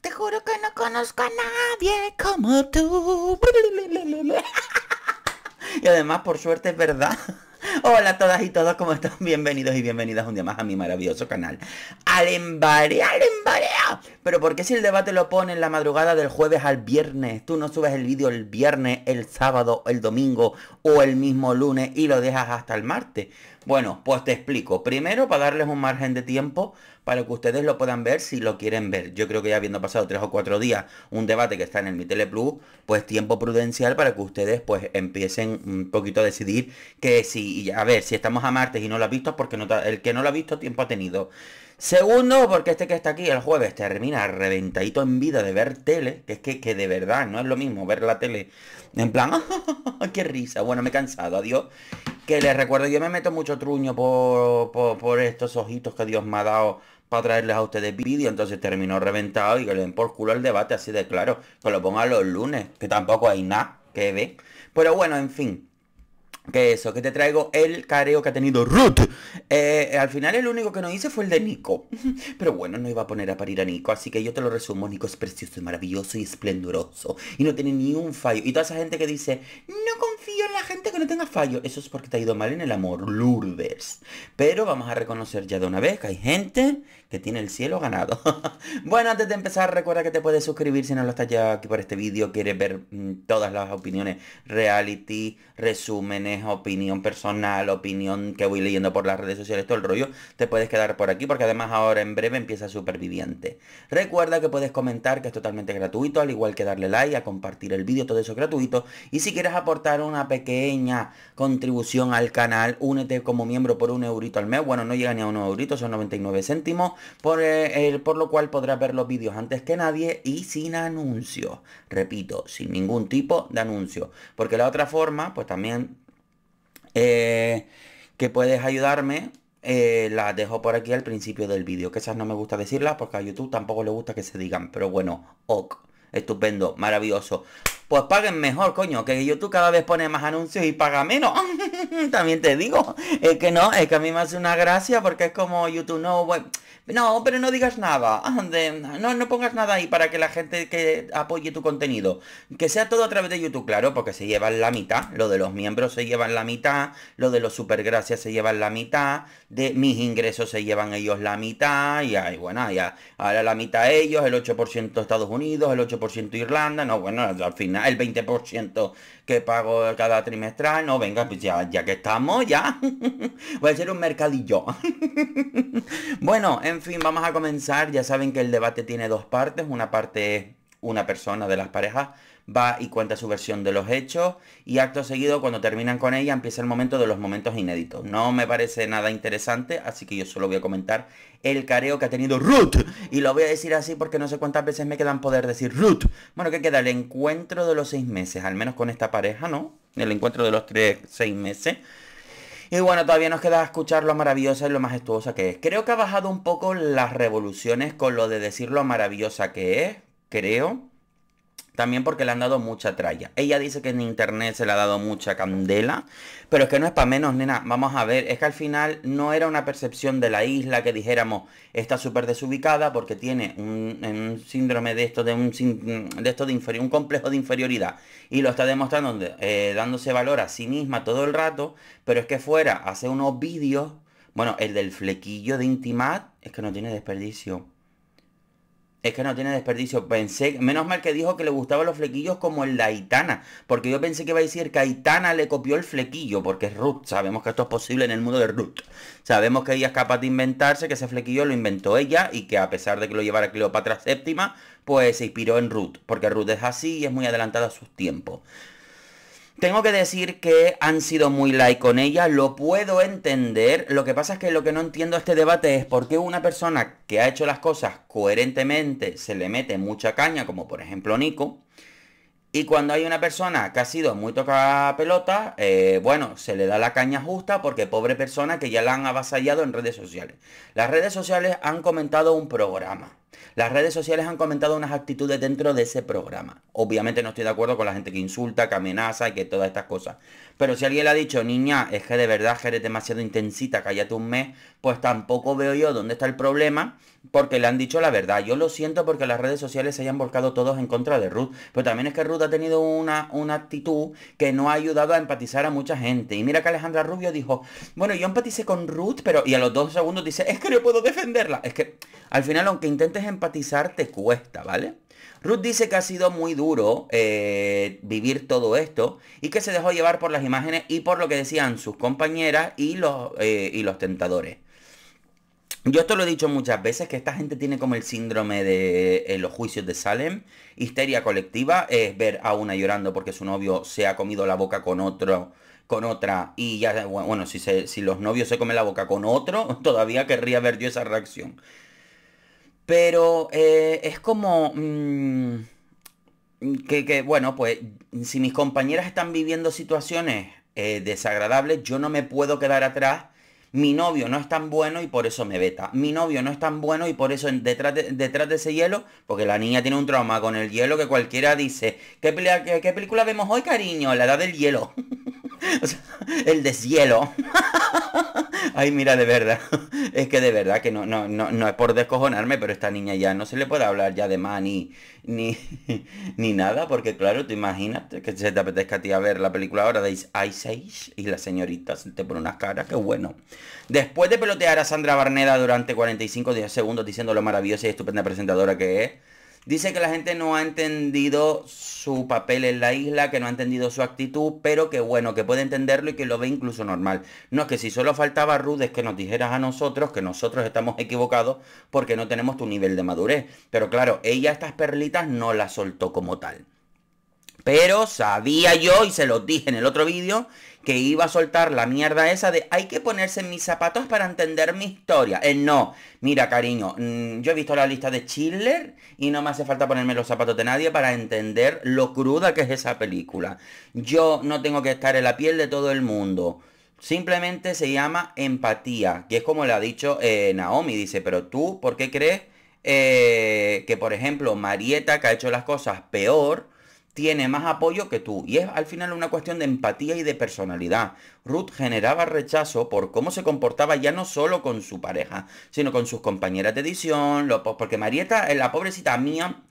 te juro que no conozco a nadie como tú. Y además, por suerte, es verdad. Hola a todas y todos, ¿cómo están? Bienvenidos y bienvenidas un día más a mi maravilloso canal. ¡Al embarea, al Pero ¿por qué si el debate lo pone en la madrugada del jueves al viernes? Tú no subes el vídeo el viernes, el sábado, el domingo o el mismo lunes y lo dejas hasta el martes. Bueno, pues te explico. Primero, para darles un margen de tiempo para que ustedes lo puedan ver si lo quieren ver. Yo creo que ya habiendo pasado tres o cuatro días un debate que está en el Mi Tele Plus, pues tiempo prudencial para que ustedes pues empiecen un poquito a decidir que si, a ver, si estamos a martes y no lo has visto, porque el que no lo ha visto tiempo ha tenido. Segundo, porque este que está aquí el jueves termina reventadito en vida de ver tele, que es que, de verdad no es lo mismo ver la tele en plan, ah, ¡qué risa! Bueno, me he cansado, adiós. Que les recuerdo, yo me meto mucho truño por estos ojitos que Dios me ha dado para traerles a ustedes vídeo, entonces terminó reventado y que le den por culo el debate así de claro, que lo ponga los lunes, que tampoco hay nada que ver. Pero bueno, en fin. Que eso, que te traigo el careo que ha tenido Ruth. Eh, al final el único que no hice fue el de Nico. Pero bueno, no iba a poner a parir a Nico, así que yo te lo resumo. Nico es precioso, maravilloso y esplendoroso. Y no tiene ni un fallo. Y toda esa gente que dice, no confío en la gente que no tenga fallo. Eso es porque te ha ido mal en el amor, Lourdes. Pero vamos a reconocer ya de una vez que hay gente que tiene el cielo ganado. bueno, antes de empezar, recuerda que te puedes suscribir si no lo estás ya aquí por este vídeo. Quieres ver mm, todas las opiniones, reality, resúmenes, opinión personal, opinión que voy leyendo por las redes sociales, todo el rollo. Te puedes quedar por aquí porque además ahora en breve empieza Superviviente. Recuerda que puedes comentar que es totalmente gratuito, al igual que darle like, a compartir el vídeo, todo eso es gratuito. Y si quieres aportar una pequeña contribución al canal, únete como miembro por un eurito al mes. Bueno, no llega ni a un eurito, son 99 céntimos por, eh, por lo cual podrás ver los vídeos antes que nadie y sin anuncios. Repito, sin ningún tipo de anuncio. Porque la otra forma, pues también eh, que puedes ayudarme eh, La dejo por aquí al principio del vídeo, que esas no me gusta decirlas porque a YouTube tampoco le gusta que se digan, pero bueno, ok, estupendo, maravilloso. Pues paguen mejor, coño, que YouTube cada vez pone más anuncios y paga menos. También te digo, es que no, es que a mí me hace una gracia porque es como YouTube no, bueno, no, pero no digas nada. Ah, no, no pongas nada ahí para que la gente que apoye tu contenido. Que sea todo a través de YouTube, claro, porque se llevan la mitad. Lo de los miembros se llevan la mitad. Lo de los supergracias se llevan la mitad. De mis ingresos se llevan ellos la mitad. Y ahí, bueno, ya. Ahora la mitad ellos, el 8% Estados Unidos, el 8% Irlanda. No, bueno, al final el 20% que pago cada trimestral. No, venga, pues ya, ya que estamos, ya. Voy a ser un mercadillo. bueno, en em, en fin, vamos a comenzar. Ya saben que el debate tiene dos partes. Una parte es una persona de las parejas va y cuenta su versión de los hechos y acto seguido cuando terminan con ella empieza el momento de los momentos inéditos. No me parece nada interesante, así que yo solo voy a comentar el careo que ha tenido Ruth y lo voy a decir así porque no sé cuántas veces me quedan poder decir Ruth. Bueno, ¿qué queda? El encuentro de los seis meses, al menos con esta pareja, ¿no? El encuentro de los tres, seis meses. Y bueno, todavía nos queda escuchar lo maravillosa y lo majestuosa que es. Creo que ha bajado un poco las revoluciones con lo de decir lo maravillosa que es, creo. También porque le han dado mucha tralla. Ella dice que en internet se le ha dado mucha candela. Pero es que no es para menos, nena. Vamos a ver. Es que al final no era una percepción de la isla que dijéramos está súper desubicada porque tiene un, síndrome de esto, de un, de esto de inferior, un complejo de inferioridad. Y lo está demostrando eh, dándose valor a sí misma todo el rato. Pero es que fuera hace unos vídeos. Bueno, el del flequillo de Intimat es que no tiene desperdicio. Es que no tiene desperdicio. Pensé, menos mal que dijo que le gustaban los flequillos como el de Porque yo pensé que iba a decir que Aitana le copió el flequillo. Porque es Ruth. Sabemos que esto es posible en el mundo de Ruth. Sabemos que ella es capaz de inventarse, que ese flequillo lo inventó ella. Y que a pesar de que lo llevara Cleopatra VII, pues se inspiró en Ruth. Porque Ruth es así y es muy adelantada a sus tiempos. Tengo que decir que han sido muy like con ella, lo puedo entender. Lo que pasa es que lo que no entiendo este debate es por qué una persona que ha hecho las cosas coherentemente se le mete mucha caña, como por ejemplo Nico. Y cuando hay una persona que ha sido muy toca pelota, eh, bueno, se le da la caña justa porque pobre persona que ya la han avasallado en redes sociales. Las redes sociales han comentado un programa. Las redes sociales han comentado unas actitudes dentro de ese programa. Obviamente no estoy de acuerdo con la gente que insulta, que amenaza y que todas estas cosas. Pero si alguien le ha dicho, niña, es que de verdad eres demasiado intensita, cállate un mes, pues tampoco veo yo dónde está el problema porque le han dicho la verdad. Yo lo siento porque las redes sociales se hayan volcado todos en contra de Ruth. Pero también es que Ruth ha tenido una, una actitud que no ha ayudado a empatizar a mucha gente. Y mira que Alejandra Rubio dijo, bueno, yo empaticé con Ruth, pero... Y a los dos segundos dice, es que no puedo defenderla. Es que al final, aunque intentes empatizar te cuesta, ¿vale? Ruth dice que ha sido muy duro eh, vivir todo esto y que se dejó llevar por las imágenes y por lo que decían sus compañeras y los, eh, y los tentadores. Yo esto lo he dicho muchas veces, que esta gente tiene como el síndrome de eh, los juicios de Salem, histeria colectiva, es ver a una llorando porque su novio se ha comido la boca con otro, con otra, y ya, bueno, si, si los novios se comen la boca con otro, todavía querría ver yo esa reacción. Pero eh, es como... Mm, que, bueno, pues si mis compañeras están viviendo situaciones eh, desagradables, yo no me puedo quedar atrás. Mi novio no es tan bueno y por eso me veta. Mi novio no es tan bueno y por eso detrás de, detrás de ese hielo, porque la niña tiene un trauma con el hielo que cualquiera dice, ¿qué, qué, qué película vemos hoy, cariño? La edad del hielo. el deshielo. Ay, mira, de verdad. Es que de verdad que no, no, no, no es por descojonarme, pero esta niña ya no se le puede hablar ya de más ni, ni, nada, porque claro, tú imagínate que se te apetezca a ti a ver la película ahora de Ice Age y la señorita se te pone unas caras, qué bueno. Después de pelotear a Sandra Barneda durante 45 días segundos diciendo lo maravillosa y estupenda presentadora que es, Dice que la gente no ha entendido su papel en la isla, que no ha entendido su actitud, pero que bueno, que puede entenderlo y que lo ve incluso normal. No es que si solo faltaba Rudes que nos dijeras a nosotros que nosotros estamos equivocados porque no tenemos tu nivel de madurez. Pero claro, ella estas perlitas no las soltó como tal. Pero sabía yo, y se lo dije en el otro vídeo, que iba a soltar la mierda esa de hay que ponerse mis zapatos para entender mi historia. Eh, no, mira cariño, mm, yo he visto la lista de Chiller y no me hace falta ponerme los zapatos de nadie para entender lo cruda que es esa película. Yo no tengo que estar en la piel de todo el mundo. Simplemente se llama empatía, que es como le ha dicho eh, Naomi, dice, pero tú, ¿por qué crees eh, que, por ejemplo, Marieta, que ha hecho las cosas peor, tiene más apoyo que tú. Y es al final una cuestión de empatía y de personalidad. Ruth generaba rechazo por cómo se comportaba ya no solo con su pareja, sino con sus compañeras de edición, porque Marieta, eh, la pobrecita mía,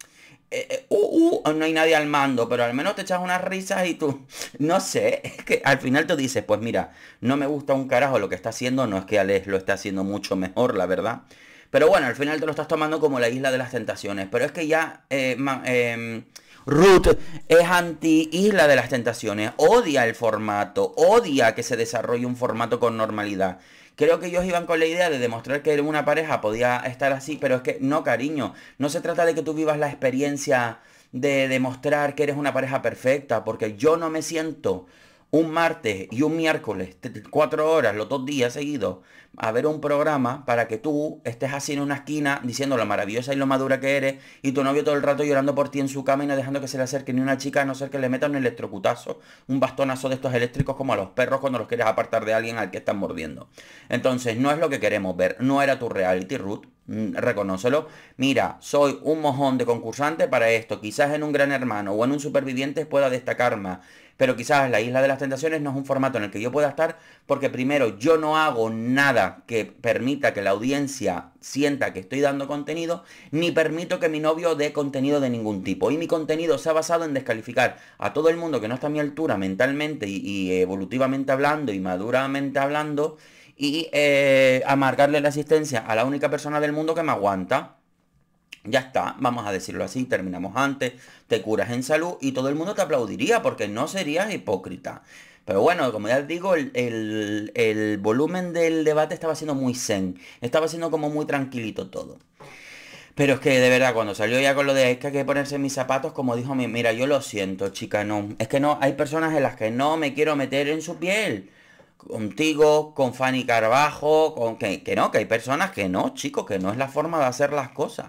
eh, eh, uh, uh, oh, no hay nadie al mando, pero al menos te echas unas risas y tú, no sé, es que al final te dices, pues mira, no me gusta un carajo lo que está haciendo, no es que Alex lo está haciendo mucho mejor, la verdad. Pero bueno, al final te lo estás tomando como la isla de las tentaciones, pero es que ya... Em, Ruth es anti-isla de las tentaciones, odia el formato, odia que se desarrolle un formato con normalidad. Creo que ellos iban con la idea de demostrar que una pareja podía estar así, pero es que no, cariño, no se trata de que tú vivas la experiencia de demostrar que eres una pareja perfecta, porque yo no me siento un martes y un miércoles, cuatro horas, los dos días seguidos, a ver un programa para que tú estés así en una esquina diciendo lo maravillosa y lo madura que eres y tu novio todo el rato llorando por ti en su cama y no dejando que se le acerque ni una chica a no ser que le meta un electrocutazo, un bastonazo de estos eléctricos como a los perros cuando los quieres apartar de alguien al que están mordiendo. Entonces, no es lo que queremos ver, no era tu reality, Ruth, mm, reconócelo. Mira, soy un mojón de concursante para esto. Quizás en un gran hermano o en un superviviente pueda destacar más pero quizás la Isla de las Tentaciones no es un formato en el que yo pueda estar porque primero yo no hago nada que permita que la audiencia sienta que estoy dando contenido, ni permito que mi novio dé contenido de ningún tipo. Y mi contenido se ha basado en descalificar a todo el mundo que no está a mi altura mentalmente y, evolutivamente hablando y maduramente hablando y eh, amargarle la asistencia a la única persona del mundo que me aguanta. Ya está, vamos a decirlo así, terminamos antes, te curas en salud y todo el mundo te aplaudiría porque no serías hipócrita. Pero bueno, como ya digo, el, volumen del debate estaba siendo muy zen, estaba siendo como muy tranquilito todo. Pero es que de verdad, cuando salió ya con lo de es que hay que ponerse mis zapatos, como dijo mi, mira, yo lo siento, chica, no. Es que no, hay personas en las que no me quiero meter en su piel. Contigo, con Fanny Carbajo, con que, que no, que hay personas que no, chicos, que no es la forma de hacer las cosas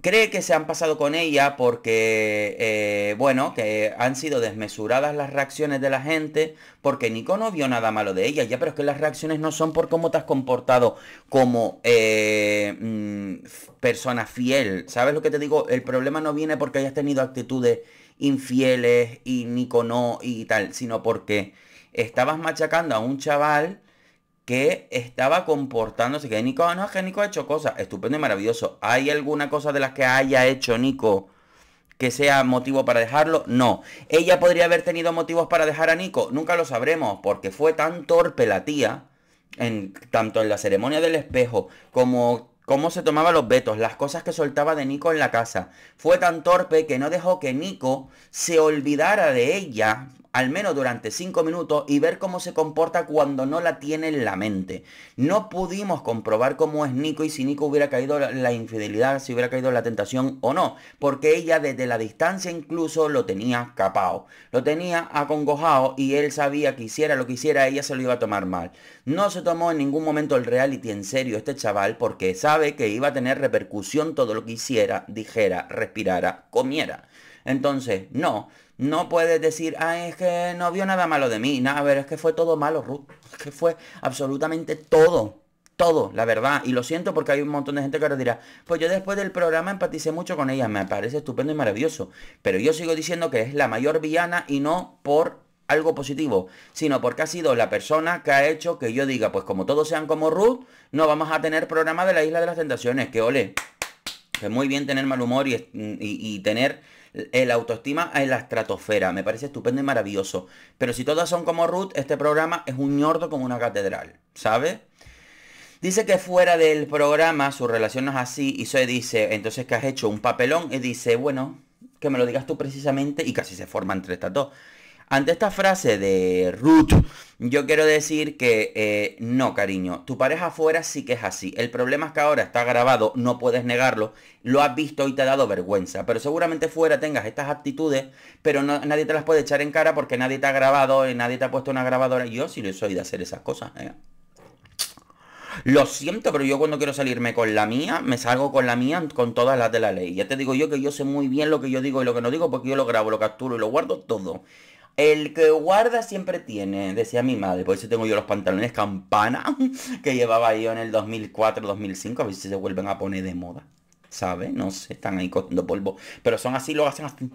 cree que se han pasado con ella porque, eh, bueno, que han sido desmesuradas las reacciones de la gente, porque Nico no vio nada malo de ella, ya, pero es que las reacciones no son por cómo te has comportado como eh, mm, persona fiel, ¿sabes lo que te digo? El problema no viene porque hayas tenido actitudes infieles y Nico no y tal, sino porque estabas machacando a un chaval que estaba comportándose, que Nico, no, que Nico ha hecho cosas, estupendo y maravilloso. ¿Hay alguna cosa de las que haya hecho Nico que sea motivo para dejarlo? No. ¿Ella podría haber tenido motivos para dejar a Nico? Nunca lo sabremos, porque fue tan torpe la tía, en, tanto en la ceremonia del espejo como cómo se tomaba los vetos, las cosas que soltaba de Nico en la casa. Fue tan torpe que no dejó que Nico se olvidara de ella, al menos durante 5 minutos y ver cómo se comporta cuando no la tiene en la mente. No pudimos comprobar cómo es Nico y si Nico hubiera caído la infidelidad, si hubiera caído la tentación o no, porque ella desde la distancia incluso lo tenía capao, lo tenía acongojado y él sabía que hiciera lo que hiciera, ella se lo iba a tomar mal. No se tomó en ningún momento el reality en serio este chaval porque sabe que iba a tener repercusión todo lo que hiciera, dijera, respirara, comiera. Entonces, no, no puedes decir, ah es que no vio nada malo de mí. Nada, a ver, es que fue todo malo, Ruth. Es que fue absolutamente todo. Todo, la verdad. Y lo siento porque hay un montón de gente que ahora dirá, pues yo después del programa empaticé mucho con ella. Me parece estupendo y maravilloso. Pero yo sigo diciendo que es la mayor villana y no por algo positivo, sino porque ha sido la persona que ha hecho que yo diga, pues como todos sean como Ruth, no vamos a tener programa de la Isla de las Tentaciones, que ole, que muy bien tener mal humor y tener el autoestima en la estratosfera. Me parece estupendo y maravilloso. Pero si todas son como Ruth, este programa es un ñordo como una catedral, ¿sabes? Dice que fuera del programa su relación no es así y se dice, entonces que has hecho un papelón y dice, bueno, que me lo digas tú precisamente y casi se forma entre estas dos. Ante esta frase de Ruth, yo quiero decir que eh, no, cariño, tu pareja afuera sí que es así. El problema es que ahora está grabado, no puedes negarlo, lo has visto y te ha dado vergüenza. Pero seguramente fuera tengas estas actitudes, pero nadie te las puede echar en cara porque nadie te ha grabado, y nadie te ha puesto una grabadora. Yo sí soy de hacer esas cosas. ¿eh? Lo siento, pero yo cuando quiero salirme con la mía, me salgo con la mía con todas las de la ley. Ya te digo yo que yo sé muy bien lo que yo digo y lo que no digo porque yo lo grabo, lo capturo y lo guardo todo. El que guarda siempre tiene, decía mi madre. Por eso tengo yo los pantalones campana que llevaba yo en el 2004-2005. A ver si se vuelven a poner de moda. ¿Sabes? No sé, están ahí cogiendo polvo. Pero son así, lo hacen así.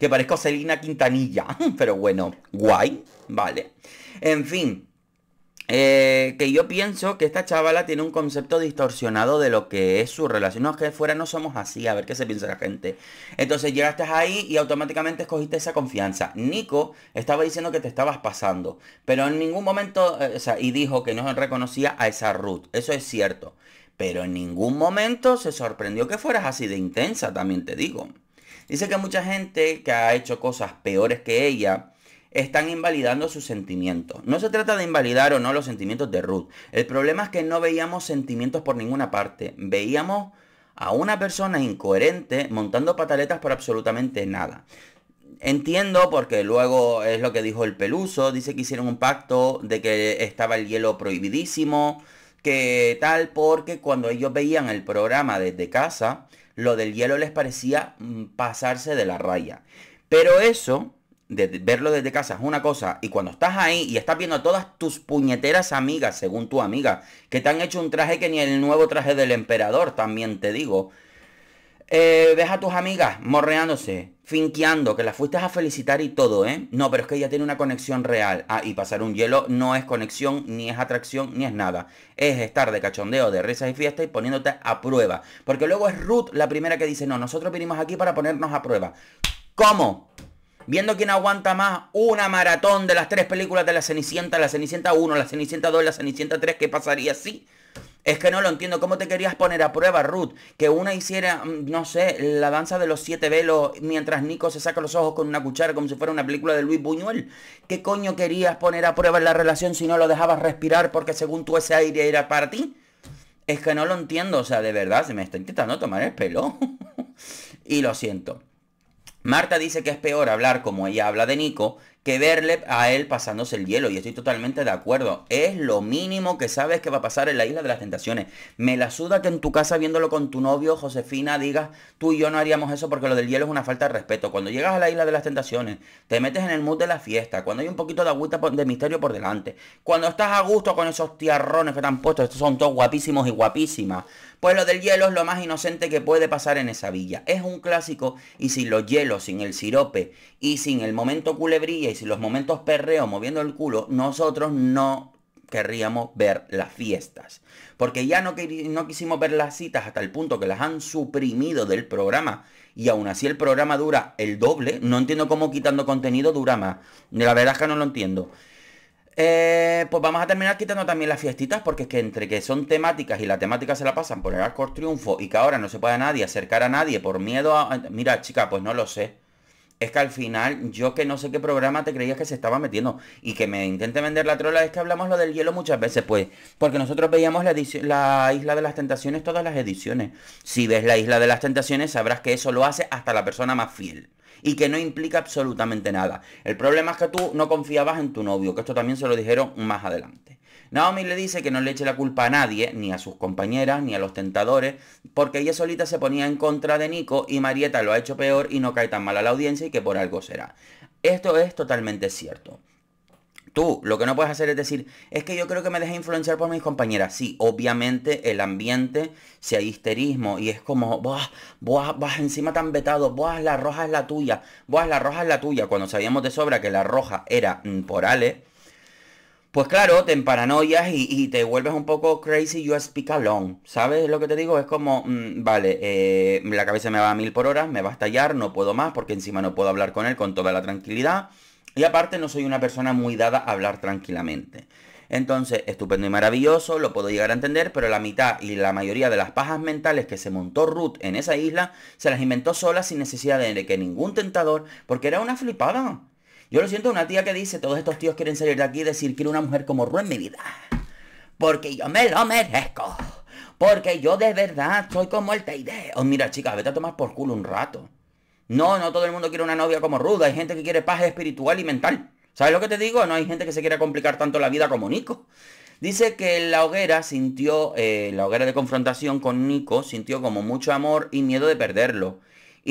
Que parezco Selina Quintanilla. Pero bueno, guay. Vale. En fin. Eh, que yo pienso que esta chavala tiene un concepto distorsionado de lo que es su relación. No, es que fuera no somos así, a ver qué se piensa la gente. Entonces llegaste ahí y automáticamente escogiste esa confianza. Nico estaba diciendo que te estabas pasando, pero en ningún momento, eh, o sea, y dijo que no reconocía a esa Ruth. Eso es cierto. Pero en ningún momento se sorprendió que fueras así de intensa, también te digo. Dice que mucha gente que ha hecho cosas peores que ella, están invalidando sus sentimientos. No se trata de invalidar o no los sentimientos de Ruth. El problema es que no veíamos sentimientos por ninguna parte. Veíamos a una persona incoherente montando pataletas por absolutamente nada. Entiendo porque luego es lo que dijo el Peluso, dice que hicieron un pacto de que estaba el hielo prohibidísimo, que tal, porque cuando ellos veían el programa desde casa, lo del hielo les parecía mm, pasarse de la raya. Pero eso de verlo desde casa es una cosa, y cuando estás ahí y estás viendo a todas tus puñeteras amigas, según tu amiga, que te han hecho un traje que ni el nuevo traje del emperador, también te digo, eh, ves a tus amigas morreándose, finqueando, que las fuiste a felicitar y todo, ¿eh? No, pero es que ella tiene una conexión real. Ah, y pasar un hielo no es conexión, ni es atracción, ni es nada. Es estar de cachondeo, de risas y fiestas y poniéndote a prueba. Porque luego es Ruth la primera que dice, no, nosotros vinimos aquí para ponernos a prueba. ¿Cómo? viendo quién aguanta más una maratón de las tres películas de La Cenicienta, La Cenicienta 1, La Cenicienta 2, La Cenicienta 3, ¿qué pasaría si? Es que no lo entiendo. ¿Cómo te querías poner a prueba, Ruth? Que una hiciera, mm, no sé, la danza de los siete velos mientras Nico se saca los ojos con una cuchara como si fuera una película de Luis Buñuel. ¿Qué coño querías poner a prueba en la relación si no lo dejabas respirar porque según tú ese aire era para ti? Es que no lo entiendo. O sea, de verdad, se me está intentando tomar el pelo. y lo siento. Marta dice que es peor hablar como ella habla de Nico que verle a él pasándose el hielo. Y estoy totalmente de acuerdo. Es lo mínimo que sabes que va a pasar en la isla de las tentaciones. Me la suda que en tu casa viéndolo con tu novio, Josefina, digas, tú y yo no haríamos eso porque lo del hielo es una falta de respeto. Cuando llegas a la isla de las tentaciones, te metes en el mood de la fiesta, cuando hay un poquito de agüita de misterio por delante, cuando estás a gusto con esos tiarrones que te han puesto, estos son todos guapísimos y guapísimas. Pues lo del hielo es lo más inocente que puede pasar en esa villa. Es un clásico y sin los hielos, sin el sirope y sin el momento culebría si los momentos perreo moviendo el culo, nosotros no querríamos ver las fiestas. Porque ya no, no quisimos ver las citas hasta el punto que las han suprimido del programa. Y aún así el programa dura el doble. No entiendo cómo quitando contenido dura más. De La verdad que no lo entiendo. Eh, pues vamos a terminar quitando también las fiestitas porque es que entre que son temáticas y la temática se la pasan por el arco triunfo y que ahora no se puede a nadie acercar a nadie por miedo a... Mira chica, pues no lo sé es que al final, yo que no sé qué programa te creías que se estaba metiendo y que me intente vender la trola, es que hablamos lo del hielo muchas veces, pues, porque nosotros veíamos la, la, Isla de las Tentaciones todas las ediciones. Si ves la Isla de las Tentaciones, sabrás que eso lo hace hasta la persona más fiel y que no implica absolutamente nada. El problema es que tú no confiabas en tu novio, que esto también se lo dijeron más adelante. Naomi le dice que no le eche la culpa a nadie, ni a sus compañeras, ni a los tentadores, porque ella solita se ponía en contra de Nico y Marieta lo ha hecho peor y no cae tan mal a la audiencia y que por algo será. Esto es totalmente cierto. Tú lo que no puedes hacer es decir, es que yo creo que me dejé influenciar por mis compañeras. Sí, obviamente el ambiente, si hay histerismo y es como, buah, buah, buah, encima tan vetado, buah, la roja es la tuya, buah, la roja es la tuya, cuando sabíamos de sobra que la roja era mm, por Ale, pues claro, te emparanoias y, te vuelves un poco crazy, you speak alone. ¿Sabes lo que te digo? Es como, mm, vale, eh, la cabeza me va a mil por hora, me va a estallar, no puedo más, porque encima no puedo hablar con él con toda la tranquilidad. Y aparte no soy una persona muy dada a hablar tranquilamente. Entonces, estupendo y maravilloso, lo puedo llegar a entender, pero la mitad y la mayoría de las pajas mentales que se montó Ruth en esa isla, se las inventó sola sin necesidad de que ningún tentador, porque era una flipada. Yo lo siento, una tía que dice, todos estos tíos quieren salir de aquí y decir, quiero una mujer como Ruda en mi vida. Porque yo me lo merezco. Porque yo de verdad soy como el Teide. Oh, mira, chicas, vete a tomar por culo un rato. No, no todo el mundo quiere una novia como Ruda. Hay gente que quiere paz espiritual y mental. ¿Sabes lo que te digo? No hay gente que se quiera complicar tanto la vida como Nico. Dice que la hoguera sintió, eh, la hoguera de confrontación con Nico, sintió como mucho amor y miedo de perderlo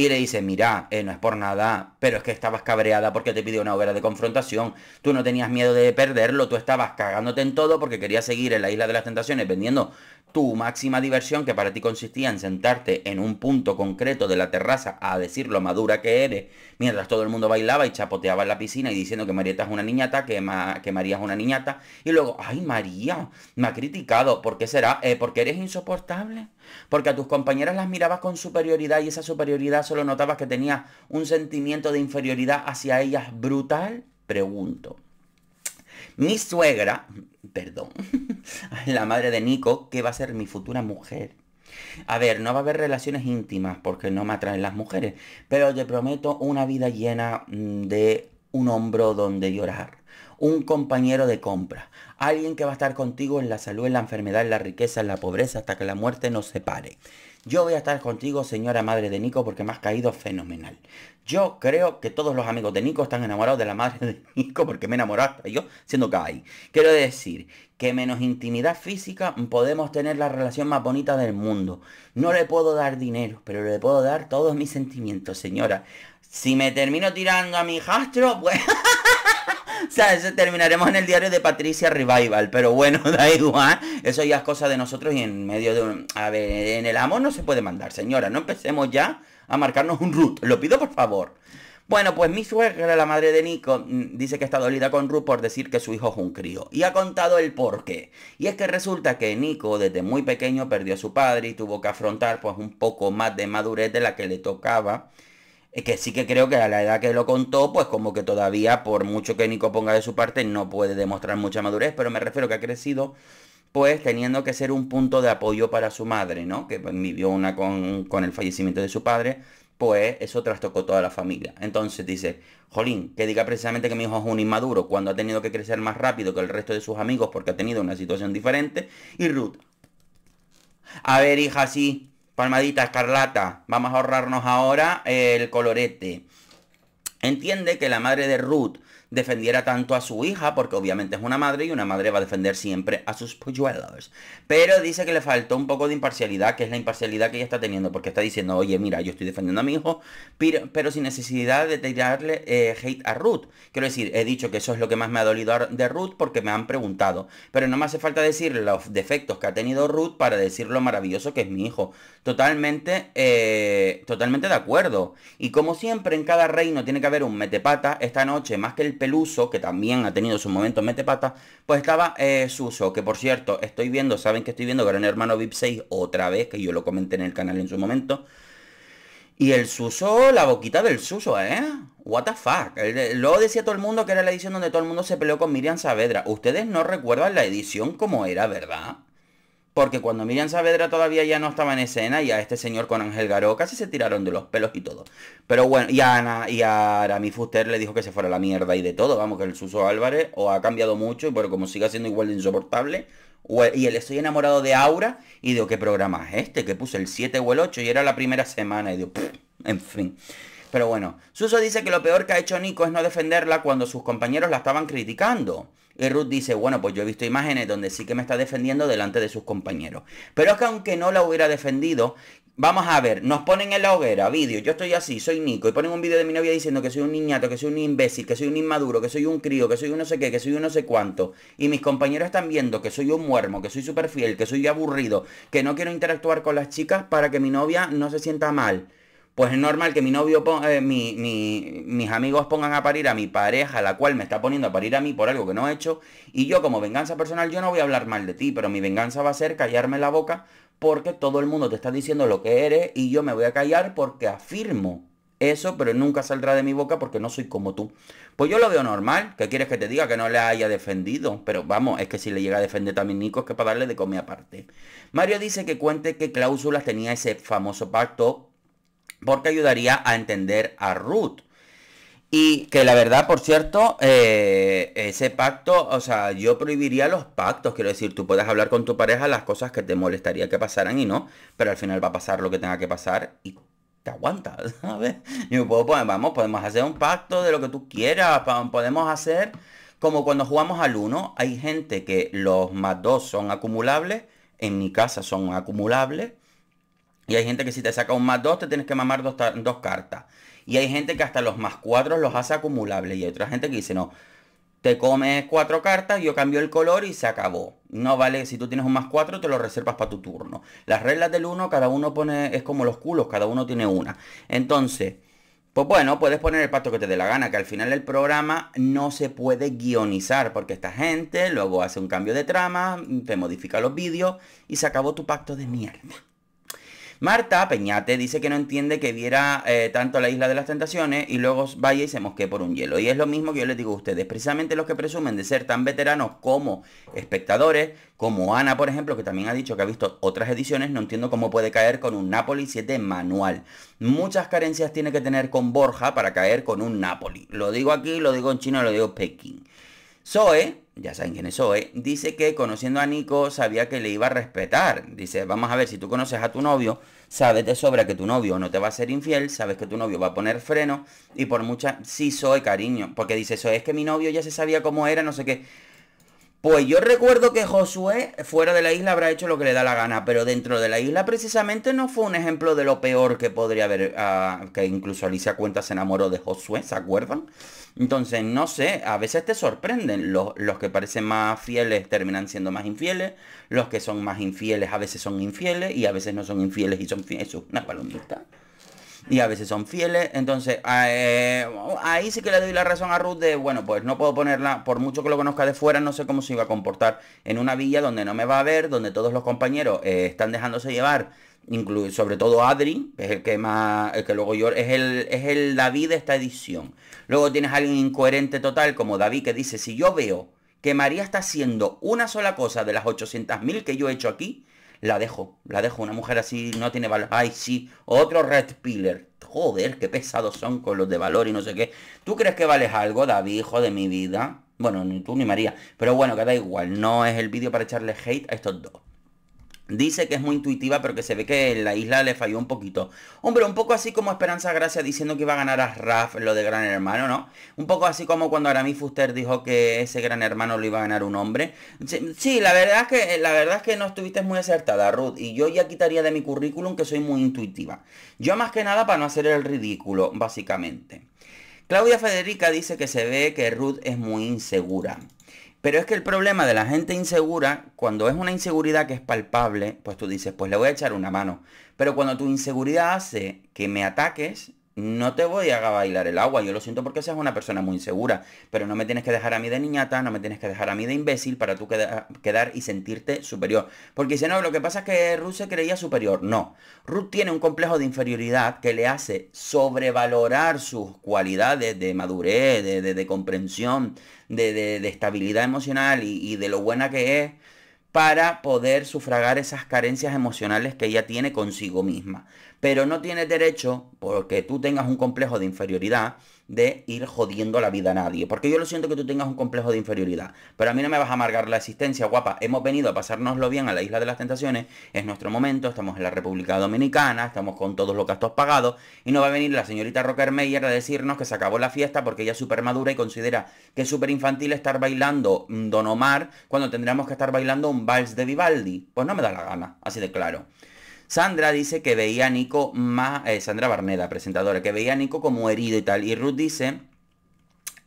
y le dice, mira, eh, no es por nada, pero es que estabas cabreada porque te pidió una hoguera de confrontación, tú no tenías miedo de perderlo, tú estabas cagándote en todo porque querías seguir en la isla de las tentaciones vendiendo tu máxima diversión, que para ti consistía en sentarte en un punto concreto de la terraza a decir lo madura que eres, mientras todo el mundo bailaba y chapoteaba en la piscina y diciendo que Marieta es una niñata, que, que María es una niñata, y luego, ay María, me ha criticado, ¿por qué será? Eh, ¿Porque eres insoportable? Porque a tus compañeras las mirabas con superioridad y esa superioridad solo notabas que tenías un sentimiento de inferioridad hacia ellas brutal, pregunto. Mi suegra, perdón, la madre de Nico, que va a ser mi futura mujer. A ver, no va a haber relaciones íntimas porque no me atraen las mujeres, pero te prometo una vida llena mm, de un hombro donde llorar, un compañero de compra, alguien que va a estar contigo en la salud, en la enfermedad, en la riqueza, en la pobreza, hasta que la muerte nos separe. Yo voy a estar contigo, señora madre de Nico, porque me has caído fenomenal. Yo creo que todos los amigos de Nico están enamorados de la madre de Nico, porque me enamoraste yo siendo hay. Quiero decir que menos intimidad física podemos tener la relación más bonita del mundo. No le puedo dar dinero, pero le puedo dar todos mis sentimientos, señora. Si me termino tirando a mi jastro, pues... o sea, eso terminaremos en el diario de Patricia Revival, pero bueno, da igual. Eso ya es cosa de nosotros y en medio de un... A ver, en el amor no se puede mandar, señora. No empecemos ya a marcarnos un root. Lo pido por favor. Bueno, pues mi suegra, la madre de Nico, mm, dice que está dolida con Ruth por decir que su hijo es un crío. Y ha contado el porqué. Y es que resulta que Nico desde muy pequeño perdió a su padre y tuvo que afrontar pues un poco más de madurez de la que le tocaba es que sí que creo que a la edad que lo contó, pues como que todavía, por mucho que Nico ponga de su parte, no puede demostrar mucha madurez, pero me refiero que ha crecido, pues teniendo que ser un punto de apoyo para su madre, ¿no? Que pues, vivió una con, con el fallecimiento de su padre, pues eso trastocó toda la familia. Entonces dice, Jolín, que diga precisamente que mi hijo es un inmaduro, cuando ha tenido que crecer más rápido que el resto de sus amigos porque ha tenido una situación diferente, y Ruth. A ver, hija, sí, Palmadita escarlata, vamos a ahorrarnos ahora el colorete. Entiende que la madre de Ruth defendiera tanto a su hija, porque obviamente es una madre y una madre va a defender siempre a sus polluelos. Pero dice que le faltó un poco de imparcialidad, que es la imparcialidad que ella está teniendo, porque está diciendo, oye, mira, yo estoy defendiendo a mi hijo, pero, sin necesidad de tirarle eh, hate a Ruth. Quiero decir, he dicho que eso es lo que más me ha dolido de Ruth porque me han preguntado, pero no me hace falta decir los defectos que ha tenido Ruth para decir lo maravilloso que es mi hijo. Totalmente, eh, totalmente de acuerdo. Y como siempre en cada reino tiene que haber un metepata, esta noche más que el Peluso, que también ha tenido su momento Mete Pata, pues estaba eh, Suso, que por cierto, estoy viendo, saben que estoy viendo Gran Hermano VIP 6 otra vez, que yo lo comenté en el canal en su momento. Y el Suso, la boquita del Suso, ¿eh? What the fuck. Luego decía todo el mundo que era la edición donde todo el mundo se peleó con Miriam Saavedra. Ustedes no recuerdan la edición como era, ¿verdad? porque cuando Miriam Saavedra todavía ya no estaba en escena y a este señor con Ángel Garó casi se tiraron de los pelos y todo. Pero bueno, y a Ana y a Aramis Fuster le dijo que se fuera la mierda y de todo, vamos, que el Suso Álvarez o ha cambiado mucho y pero como siga siendo igual de insoportable, y él estoy enamorado de Aura y digo, ¿qué programa es este? Que puse el 7 o el 8 y era la primera semana y digo, en fin. Pero bueno, Suso dice que lo peor que ha hecho Nico es no defenderla cuando sus compañeros la estaban criticando. Y Ruth dice, bueno, pues yo he visto imágenes donde sí que me está defendiendo delante de sus compañeros. Pero es que aunque no la hubiera defendido, vamos a ver, nos ponen en la hoguera vídeo, yo estoy así, soy Nico, y ponen un vídeo de mi novia diciendo que soy un niñato, que soy un imbécil, que soy un inmaduro, que soy un crío, que soy un no sé qué, que soy un no sé cuánto. Y mis compañeros están viendo que soy un muermo, que soy súper fiel, que soy aburrido, que no quiero interactuar con las chicas para que mi novia no se sienta mal pues es normal que mi novio, eh, mi, mis amigos pongan a parir a mi pareja, la cual me está poniendo a parir a mí por algo que no he hecho, y yo como venganza personal, yo no voy a hablar mal de ti, pero mi venganza va a ser callarme la boca porque todo el mundo te está diciendo lo que eres y yo me voy a callar porque afirmo eso, pero nunca saldrá de mi boca porque no soy como tú. Pues yo lo veo normal, ¿qué quieres que te diga? Que no le haya defendido, pero vamos, es que si le llega a defender también Nico es que para darle de comer aparte. Mario dice que cuente qué cláusulas tenía ese famoso pacto porque ayudaría a entender a Ruth. Y que la verdad, por cierto, eh, ese pacto, o sea, yo prohibiría los pactos. Quiero decir, tú puedes hablar con tu pareja las cosas que te molestaría que pasaran y no, pero al final va a pasar lo que tenga que pasar y te aguanta ¿sabes? Yo puedo vamos, podemos hacer un pacto de lo que tú quieras, podemos hacer como cuando jugamos al uno hay gente que los más dos son acumulables, en mi casa son acumulables, y hay gente que si te saca un más 2 te tienes que mamar dos, cartas. Y hay gente que hasta los más cuatro los hace acumulables. Y hay otra gente que dice, no, te comes cuatro cartas, yo cambio el color y se acabó. No vale, si tú tienes un más cuatro, te lo reservas para tu turno. Las reglas del uno, cada uno pone, es como los culos, cada uno tiene una. Entonces, pues bueno, puedes poner el pacto que te dé la gana, que al final el programa no se puede guionizar, porque esta gente luego hace un cambio de trama, te modifica los vídeos y se acabó tu pacto de mierda. Marta Peñate dice que no entiende que viera eh, tanto la isla de las tentaciones y luego vaya y se mosquee por un hielo. Y es lo mismo que yo les digo a ustedes, precisamente los que presumen de ser tan veteranos como espectadores, como Ana, por ejemplo, que también ha dicho que ha visto otras ediciones, no entiendo cómo puede caer con un Napoli 7 manual. Muchas carencias tiene que tener con Borja para caer con un Napoli. Lo digo aquí, lo digo en chino, lo digo en Pekín. Zoe ya saben quién es Zoe, dice que conociendo a Nico sabía que le iba a respetar. Dice, vamos a ver, si tú conoces a tu novio, sabes de sobra que tu novio no te va a ser infiel, sabes que tu novio va a poner freno y por mucha, sí soy cariño, porque dice, eso es que mi novio ya se sabía cómo era, no sé qué. Pues yo recuerdo que Josué fuera de la isla habrá hecho lo que le da la gana, pero dentro de la isla precisamente no fue un ejemplo de lo peor que podría haber, ah, que incluso Alicia Cuenta se enamoró de Josué, ¿se acuerdan? Entonces, no sé, a veces te sorprenden, los, que parecen más fieles terminan siendo más infieles, los que son más infieles a veces son infieles y a veces no son infieles y son fieles, es una palomita y a veces son fieles. Entonces, eh, ahí sí que le doy la razón a Ruth de, bueno, pues no puedo ponerla, por mucho que lo conozca de fuera, no sé cómo se iba a comportar en una villa donde no me va a ver, donde todos los compañeros eh, están dejándose llevar. sobre todo Adri, que es el que más, el que luego yo, es el, es el David de esta edición. Luego tienes a alguien incoherente total como David que dice, si yo veo que María está haciendo una sola cosa de las 800.000 que yo he hecho aquí, la dejo, la dejo. Una mujer así no tiene valor. Ay, sí, otro red pillar. Joder, qué pesados son con los de valor y no sé qué. ¿Tú crees que vales algo, David, hijo de mi vida? Bueno, ni tú ni María. Pero bueno, que da igual. No es el vídeo para echarle hate a estos dos. Dice que es muy intuitiva, pero que se ve que la isla le falló un poquito. Hombre, un poco así como Esperanza Gracia diciendo que iba a ganar a Raf lo de Gran Hermano, ¿no? Un poco así como cuando Aramis Fuster dijo que ese Gran Hermano lo iba a ganar un hombre. Sí, la verdad es que, la verdad es que no estuviste muy acertada, Ruth. Y yo ya quitaría de mi currículum que soy muy intuitiva. Yo más que nada para no hacer el ridículo, básicamente. Claudia Federica dice que se ve que Ruth es muy insegura. Pero es que el problema de la gente insegura, cuando es una inseguridad que es palpable, pues tú dices, pues le voy a echar una mano. Pero cuando tu inseguridad hace que me ataques, no te voy a bailar el agua. Yo lo siento porque seas una persona muy insegura, pero no me tienes que dejar a mí de niñata, no me tienes que dejar a mí de imbécil para tú quedar y sentirte superior. Porque dice, no, lo que pasa es que Ruth se creía superior. No, Ruth tiene un complejo de inferioridad que le hace sobrevalorar sus cualidades de madurez, de, comprensión, de, estabilidad emocional y de lo buena que es para poder sufragar esas carencias emocionales que ella tiene consigo misma. Pero no tienes derecho, porque tú tengas un complejo de inferioridad, de ir jodiendo la vida a nadie. Porque yo lo siento que tú tengas un complejo de inferioridad. Pero a mí no me vas a amargar la existencia, guapa. Hemos venido a pasárnoslo bien a la Isla de las Tentaciones. Es nuestro momento. Estamos en la República Dominicana. Estamos con todos los gastos pagados. Y no va a venir la señorita Rocker Meyer a decirnos que se acabó la fiesta porque ella es súper madura y considera que es súper infantil estar bailando mm, Don Omar cuando tendríamos que estar bailando un vals de Vivaldi. Pues no me da la gana. Así de claro. Sandra dice que veía a Nico más, eh, Sandra Barneda, presentadora, que veía a Nico como herido y tal. Y Ruth dice,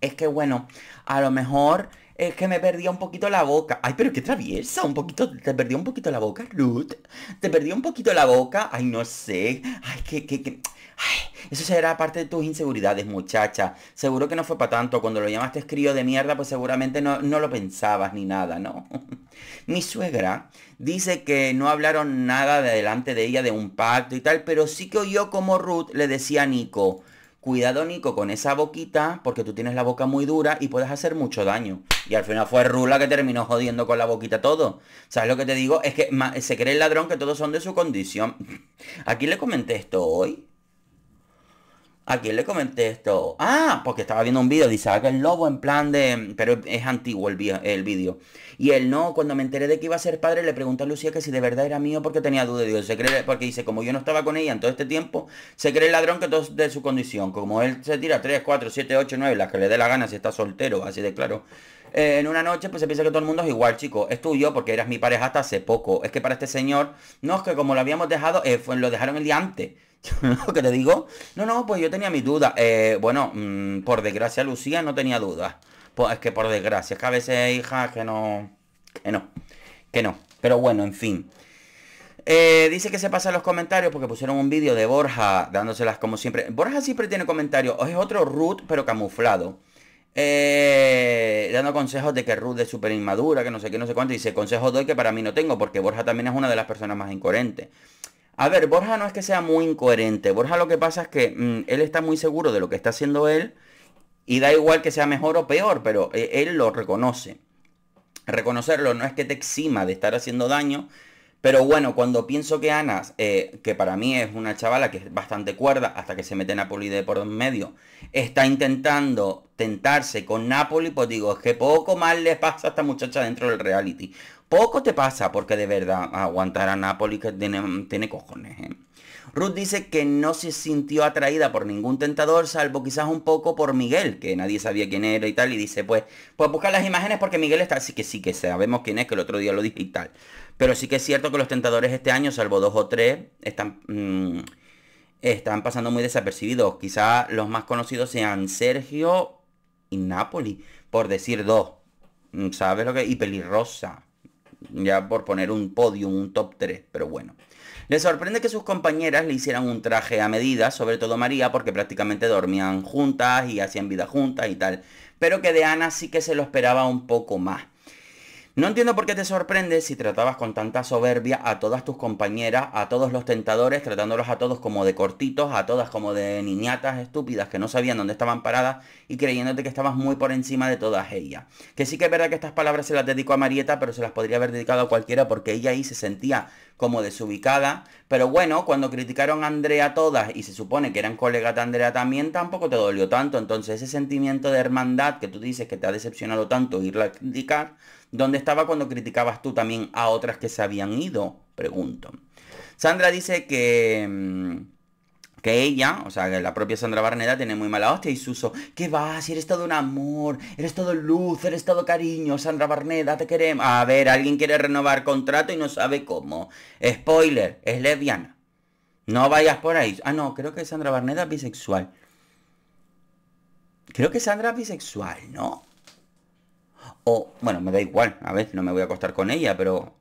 es que bueno, a lo mejor es eh, que me perdía un poquito la boca. Ay, pero qué traviesa. Un poquito. Te perdió un poquito la boca, Ruth. Te perdí un poquito la boca. Ay, no sé. Ay, qué... qué qué. Ay, eso será parte de tus inseguridades, muchacha. Seguro que no fue para tanto. Cuando lo llamaste crío de mierda, pues seguramente no, lo pensabas ni nada, ¿no? Mi suegra dice que no hablaron nada de delante de ella de un pacto y tal, pero sí que oyó como Ruth le decía a Nico cuidado Nico con esa boquita, porque tú tienes la boca muy dura y puedes hacer mucho daño. Y al final fue Rula que terminó jodiendo con la boquita todo. ¿Sabes lo que te digo? Es que se cree el ladrón que todos son de su condición. Aquí le comenté esto hoy? ¿A quién le comenté esto? Ah, porque estaba viendo un video dice que el Lobo en plan de... Pero es antiguo el, vídeo. Y él no, cuando me enteré de que iba a ser padre, le pregunté a Lucía que si de verdad era mío porque tenía duda de Dios. Se cree, porque dice, como yo no estaba con ella en todo este tiempo, se cree el ladrón que todo es de su condición. Como él se tira 3, 4, 7, 8, 9, las que le dé la gana si está soltero, así de claro. Eh, en una noche, pues se piensa que todo el mundo es igual, chico. Es tuyo porque eras mi pareja hasta hace poco. Es que para este señor, no, es que como lo habíamos dejado, eh, fue, lo dejaron el día antes. ¿Qué te digo? No, no, pues yo tenía mi duda. Eh, bueno, mm, por desgracia, Lucía no tenía dudas. Pues es que por desgracia, es que a veces, hija, que no. Que no. Que no. Pero bueno, en fin. dice que se pasa los comentarios porque pusieron un vídeo de Borja dándoselas como siempre. Borja siempre tiene comentarios. Es otro root, pero camuflado. Eh, dando consejos de que Ruth es súper inmadura, que no sé qué, no sé cuánto. Dice, consejo doy que para mí no tengo, porque Borja también es una de las personas más incoherentes. A ver, Borja no es que sea muy incoherente. Borja lo que pasa es que mm, él está muy seguro de lo que está haciendo él. Y da igual que sea mejor o peor, pero eh, él lo reconoce. Reconocerlo no es que te exima de estar haciendo daño. Pero bueno, cuando pienso que Ana, eh, que para mí es una chavala que es bastante cuerda, hasta que se mete Napoli de por medio, está intentando sentarse con Napoli, pues digo, es que poco mal le pasa a esta muchacha dentro del reality. Poco te pasa, porque de verdad, aguantar a Napoli que tiene, tiene cojones. ¿eh? Ruth dice que no se sintió atraída por ningún tentador, salvo quizás un poco por Miguel, que nadie sabía quién era y tal, y dice, pues, pues busca las imágenes porque Miguel está, así que sí que sabemos quién es, que el otro día lo dije y tal. Pero sí que es cierto que los tentadores este año, salvo dos o tres, están, mm, están pasando muy desapercibidos. Quizás los más conocidos sean Sergio, y Napoli, por decir dos. ¿Sabes lo que? Y Pelirrosa. Ya por poner un podio, un top 3, pero bueno. Le sorprende que sus compañeras le hicieran un traje a medida, sobre todo María, porque prácticamente dormían juntas y hacían vida juntas y tal. Pero que de Ana sí que se lo esperaba un poco más. No entiendo por qué te sorprende si tratabas con tanta soberbia a todas tus compañeras, a todos los tentadores, tratándolos a todos como de cortitos, a todas como de niñatas estúpidas que no sabían dónde estaban paradas y creyéndote que estabas muy por encima de todas ellas. Que sí que es verdad que estas palabras se las dedicó a Marieta, pero se las podría haber dedicado a cualquiera porque ella ahí se sentía como desubicada. Pero bueno, cuando criticaron a Andrea todas y se supone que eran colegas de Andrea también, tampoco te dolió tanto. Entonces ese sentimiento de hermandad que tú dices que te ha decepcionado tanto irla a criticar, ¿Dónde estaba cuando criticabas tú también a otras que se habían ido? Pregunto. Sandra dice que mm, que ella, o sea, que la propia Sandra Barneda tiene muy mala hostia y Suso, ¿qué vas? Eres todo un amor, eres todo luz, eres todo cariño, Sandra Barneda, te queremos. A ver, alguien quiere renovar contrato y no sabe cómo. Spoiler, es lesbiana. No vayas por ahí. Ah, no, creo que Sandra Barneda es bisexual. Creo que Sandra es bisexual, ¿no? O, bueno, me da igual, a ver, no me voy a acostar con ella, pero...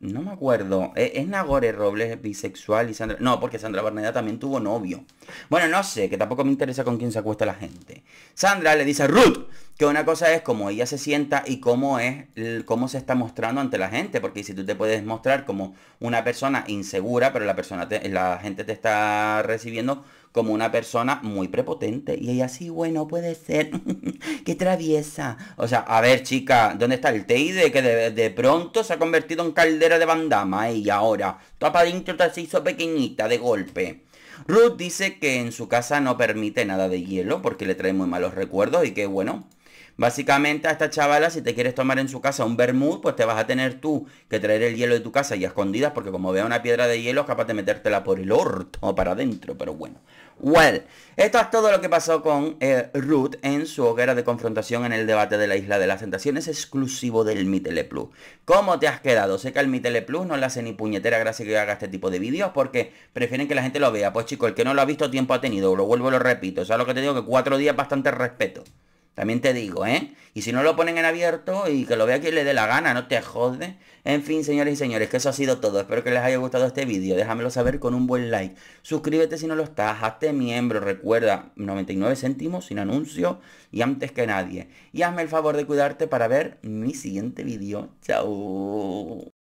No me acuerdo. E, ¿Es, Nagore Robles bisexual y Sandra...? No, porque Sandra Barneda también tuvo novio. Bueno, no sé, que tampoco me interesa con quién se acuesta la gente. Sandra le dice a Ruth que una cosa es cómo ella se sienta y cómo es cómo se está mostrando ante la gente porque si tú te puedes mostrar como una persona insegura pero la persona la gente te está recibiendo como una persona muy prepotente. Y ella, sí, bueno, puede ser. Qué traviesa. O sea, a ver, chica, ¿dónde está el Teide? Que de, pronto se ha convertido en caldera de bandama ah, Y ahora. tu adentro se hizo pequeñita de golpe. Ruth dice que en su casa no permite nada de hielo porque le trae muy malos recuerdos y que, bueno, Básicamente a esta chavala, si te quieres tomar en su casa un vermut, pues te vas a tener tú que traer el hielo de tu casa y a escondidas, porque como vea una piedra de hielo, es capaz de metértela por el orto o para adentro, pero bueno. Well, esto es todo lo que pasó con eh, Ruth en su hoguera de confrontación en el debate de la Isla de las Tentaciones exclusivo del Mitele Plus. ¿Cómo te has quedado? Sé que al Mitele Plus no le hace ni puñetera gracia que haga este tipo de vídeos porque prefieren que la gente lo vea. Pues chico, el que no lo ha visto tiempo ha tenido, lo vuelvo lo repito. O sea, lo que te digo que cuatro días bastante respeto. También te digo, ¿eh? Y si no lo ponen en abierto y que lo vea quien le dé la gana, no te jode. En fin, señores y señores, que eso ha sido todo. Espero que les haya gustado este vídeo. Déjamelo saber con un buen like. Suscríbete si no lo estás. Hazte miembro. Recuerda, 99 céntimos sin anuncio y antes que nadie. Y hazme el favor de cuidarte para ver mi siguiente vídeo. Chao.